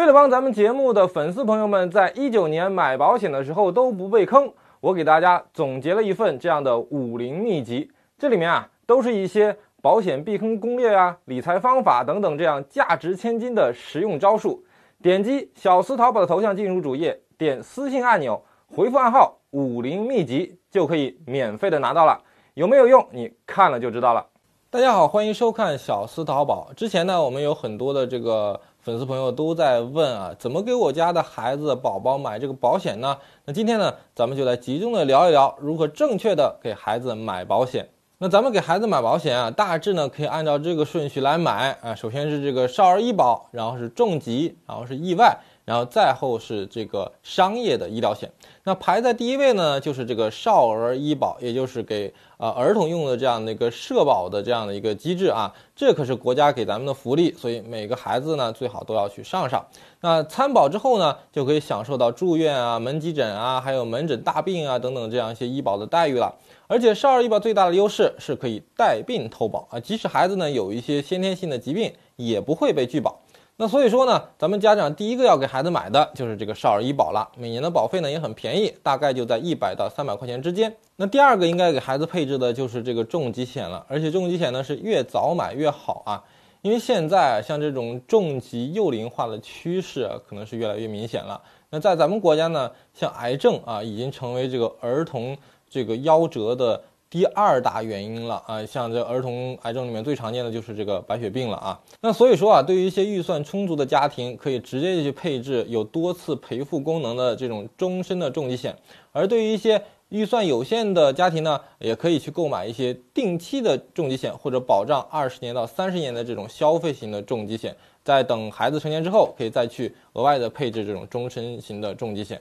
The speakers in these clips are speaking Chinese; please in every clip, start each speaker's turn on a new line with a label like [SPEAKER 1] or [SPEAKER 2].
[SPEAKER 1] 为了帮咱们节目的粉丝朋友们，在一九年买保险的时候都不被坑，我给大家总结了一份这样的武林秘籍，这里面啊都是一些保险避坑攻略啊、理财方法等等这样价值千金的实用招数。点击小司淘宝的头像进入主页，点私信按钮，回复暗号“武林秘籍”就可以免费的拿到了。有没有用？你看了就知道了。大家好，欢迎收看小司淘宝。之前呢，我们有很多的这个。粉丝朋友都在问啊，怎么给我家的孩子宝宝买这个保险呢？那今天呢，咱们就来集中的聊一聊如何正确的给孩子买保险。那咱们给孩子买保险啊，大致呢可以按照这个顺序来买啊，首先是这个少儿医保，然后是重疾，然后是意外。然后再后是这个商业的医疗险，那排在第一位呢，就是这个少儿医保，也就是给呃儿童用的这样的一个社保的这样的一个机制啊，这可是国家给咱们的福利，所以每个孩子呢最好都要去上上。那参保之后呢，就可以享受到住院啊、门急诊啊、还有门诊大病啊等等这样一些医保的待遇了。而且少儿医保最大的优势是可以带病投保啊，即使孩子呢有一些先天性的疾病，也不会被拒保。那所以说呢，咱们家长第一个要给孩子买的就是这个少儿医保了，每年的保费呢也很便宜，大概就在一百到三百块钱之间。那第二个应该给孩子配置的就是这个重疾险了，而且重疾险呢是越早买越好啊，因为现在像这种重疾幼龄化的趋势啊，可能是越来越明显了。那在咱们国家呢，像癌症啊，已经成为这个儿童这个夭折的。第二大原因了啊，像这儿童癌症里面最常见的就是这个白血病了啊。那所以说啊，对于一些预算充足的家庭，可以直接去配置有多次赔付功能的这种终身的重疾险；而对于一些预算有限的家庭呢，也可以去购买一些定期的重疾险，或者保障二十年到三十年的这种消费型的重疾险。在等孩子成年之后，可以再去额外的配置这种终身型的重疾险。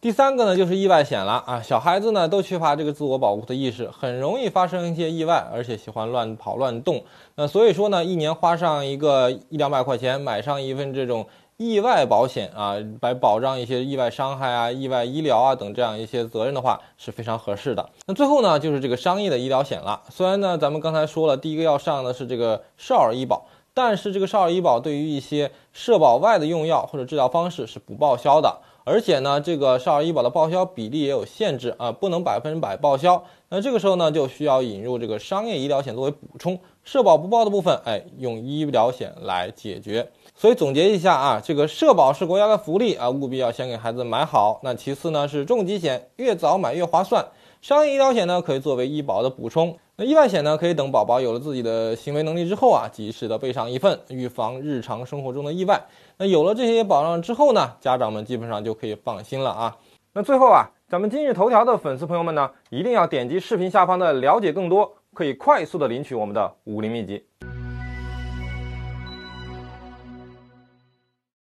[SPEAKER 1] 第三个呢，就是意外险了啊。小孩子呢，都缺乏这个自我保护的意识，很容易发生一些意外，而且喜欢乱跑乱动。那所以说呢，一年花上一个一两百块钱，买上一份这种意外保险啊，来保障一些意外伤害啊、意外医疗啊等这样一些责任的话，是非常合适的。那最后呢，就是这个商业的医疗险了。虽然呢，咱们刚才说了，第一个要上的是这个少儿医保。但是这个少儿医保对于一些社保外的用药或者治疗方式是不报销的，而且呢，这个少儿医保的报销比例也有限制啊，不能百分之百报销。那这个时候呢，就需要引入这个商业医疗险作为补充，社保不报的部分，哎，用医疗险来解决。所以总结一下啊，这个社保是国家的福利啊，务必要先给孩子买好。那其次呢是重疾险，越早买越划算。商业医疗险呢，可以作为医保的补充。那意外险呢？可以等宝宝有了自己的行为能力之后啊，及时的备上一份，预防日常生活中的意外。那有了这些保障之后呢，家长们基本上就可以放心了啊。那最后啊，咱们今日头条的粉丝朋友们呢，一定要点击视频下方的了解更多，可以快速的领取我们的武林秘籍。